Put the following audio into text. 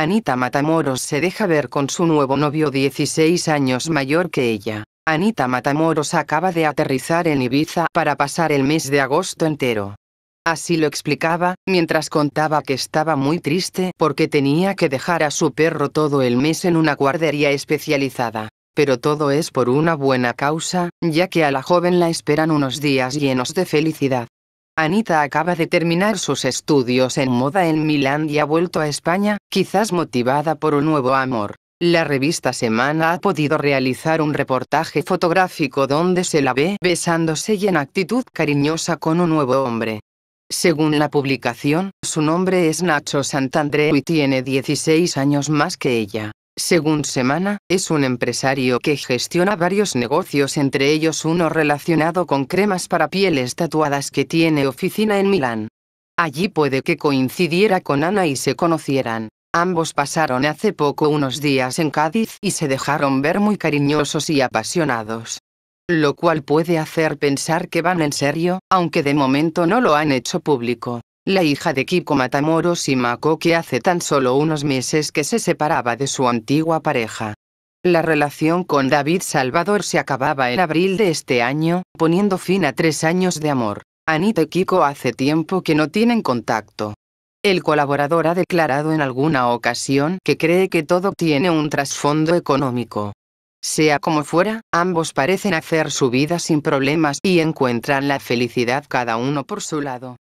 Anita Matamoros se deja ver con su nuevo novio 16 años mayor que ella. Anita Matamoros acaba de aterrizar en Ibiza para pasar el mes de agosto entero. Así lo explicaba, mientras contaba que estaba muy triste porque tenía que dejar a su perro todo el mes en una guardería especializada. Pero todo es por una buena causa, ya que a la joven la esperan unos días llenos de felicidad. Anita acaba de terminar sus estudios en moda en Milán y ha vuelto a España, quizás motivada por un nuevo amor. La revista Semana ha podido realizar un reportaje fotográfico donde se la ve besándose y en actitud cariñosa con un nuevo hombre. Según la publicación, su nombre es Nacho Santandreu y tiene 16 años más que ella. Según Semana, es un empresario que gestiona varios negocios entre ellos uno relacionado con cremas para pieles tatuadas que tiene oficina en Milán. Allí puede que coincidiera con Ana y se conocieran. Ambos pasaron hace poco unos días en Cádiz y se dejaron ver muy cariñosos y apasionados. Lo cual puede hacer pensar que van en serio, aunque de momento no lo han hecho público la hija de Kiko Matamoros y Mako que hace tan solo unos meses que se separaba de su antigua pareja. La relación con David Salvador se acababa en abril de este año, poniendo fin a tres años de amor. Anita y Kiko hace tiempo que no tienen contacto. El colaborador ha declarado en alguna ocasión que cree que todo tiene un trasfondo económico. Sea como fuera, ambos parecen hacer su vida sin problemas y encuentran la felicidad cada uno por su lado.